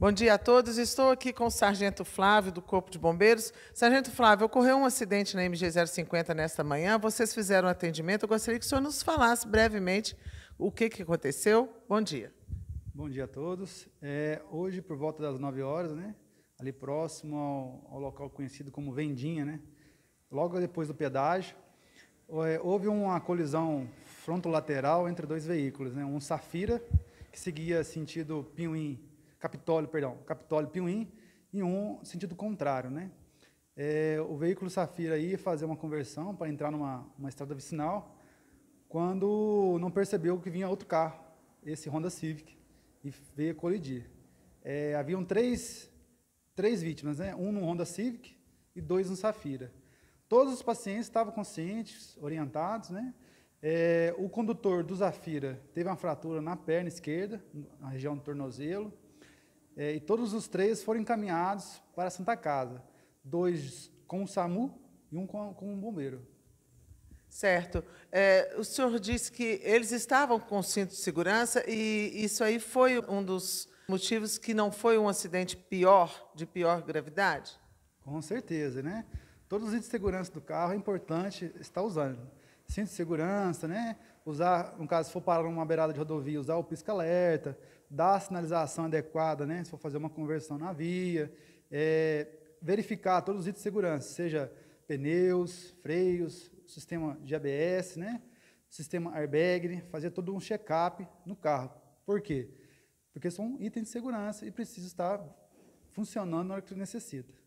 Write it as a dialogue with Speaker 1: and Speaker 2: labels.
Speaker 1: Bom dia a todos. Estou aqui com o Sargento Flávio, do Corpo de Bombeiros. Sargento Flávio, ocorreu um acidente na MG 050 nesta manhã. Vocês fizeram um atendimento. Eu gostaria que o senhor nos falasse brevemente
Speaker 2: o que, que aconteceu. Bom dia. Bom dia a todos. É, hoje, por volta das 9 horas, né, ali próximo ao, ao local conhecido como Vendinha, né, logo depois do pedágio, é, houve uma colisão frontolateral entre dois veículos, né, um Safira, que seguia sentido Pinhuim Capitólio, perdão, Capitólio Piuim, e um sentido contrário, né? É, o veículo Safira ia fazer uma conversão para entrar numa estrada vicinal, quando não percebeu que vinha outro carro, esse Honda Civic, e veio colidir. É, haviam três, três vítimas, né? um no Honda Civic e dois no Safira. Todos os pacientes estavam conscientes, orientados, né? É, o condutor do Zafira teve uma fratura na perna esquerda, na região do tornozelo. É, e todos os três foram encaminhados para a Santa Casa. Dois com o SAMU e um com, com o bombeiro. Certo. É, o senhor disse que
Speaker 1: eles estavam com cinto de segurança e isso aí foi um dos motivos que não foi um acidente pior, de pior gravidade?
Speaker 2: Com certeza, né? Todos os cintos de segurança do carro é importante estar usando cinto de segurança, né? Usar, no caso, se for parar numa beirada de rodovia, usar o pisca-alerta, dar a sinalização adequada, né? Se for fazer uma conversão na via, é, verificar todos os itens de segurança, seja pneus, freios, sistema de ABS, né? Sistema airbag, né? fazer todo um check-up no carro. Por quê? Porque são itens de segurança e precisa estar funcionando na hora que tu necessita.